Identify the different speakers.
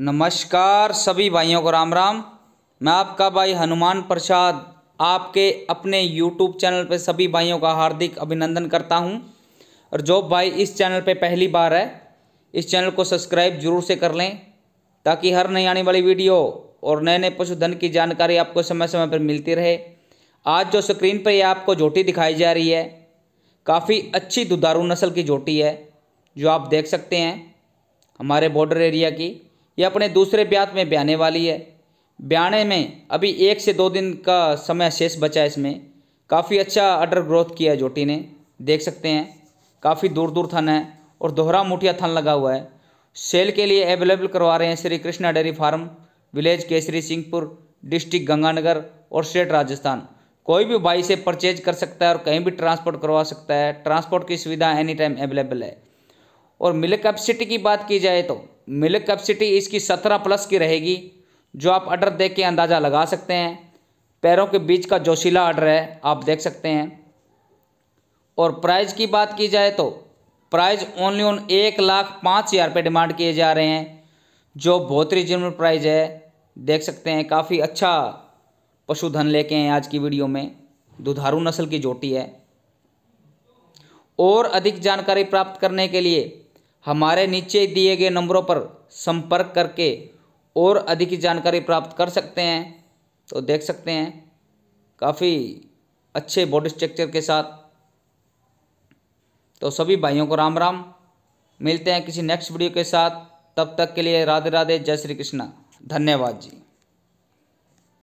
Speaker 1: नमस्कार सभी भाइयों को राम राम मैं आपका भाई हनुमान प्रसाद आपके अपने यूट्यूब चैनल पर सभी भाइयों का हार्दिक अभिनंदन करता हूं और जो भाई इस चैनल पर पहली बार है इस चैनल को सब्सक्राइब जरूर से कर लें ताकि हर नई आने वाली वीडियो और नए नए पशुधन की जानकारी आपको समय समय पर मिलती रहे आज जो स्क्रीन पर आपको झोटी दिखाई जा रही है काफ़ी अच्छी दुधारू नस्ल की झोटी है जो आप देख सकते हैं हमारे बॉर्डर एरिया की ये अपने दूसरे ब्यात में ब्याने वाली है ब्याने में अभी एक से दो दिन का समय शेष बचा है इसमें काफ़ी अच्छा अडर ग्रोथ किया है जोटी ने देख सकते हैं काफ़ी दूर दूर थन है और दोहरा मुठिया थन लगा हुआ है सेल के लिए अवेलेबल करवा रहे हैं Shri Krishna dairy farm village Kesrisinghpur district Ganganagar और स्टेट राजस्थान कोई भी भाई से परचेज कर सकता है और कहीं भी ट्रांसपोर्ट करवा सकता है ट्रांसपोर्ट की सुविधा एनी टाइम अवेलेबल है और मिल्क कैपेसिटी की बात की जाए तो मिल्क कैपेसिटी इसकी सत्रह प्लस की रहेगी जो आप अडर देख के अंदाज़ा लगा सकते हैं पैरों के बीच का जोशीला अडर है आप देख सकते हैं और प्राइस की बात की जाए तो प्राइस ओनली ऑन एक लाख पाँच हज़ार रुपये डिमांड किए जा रहे हैं जो बहुत रिजनेबल प्राइस है देख सकते हैं काफ़ी अच्छा पशुधन लेके हैं आज की वीडियो में दुधारू नस्ल की जोटी है और अधिक जानकारी प्राप्त करने के लिए हमारे नीचे दिए गए नंबरों पर संपर्क करके और अधिक जानकारी प्राप्त कर सकते हैं तो देख सकते हैं काफ़ी अच्छे बॉडी स्ट्रक्चर के साथ तो सभी भाइयों को राम राम मिलते हैं किसी नेक्स्ट वीडियो के साथ तब तक के लिए राधे राधे जय श्री कृष्णा धन्यवाद जी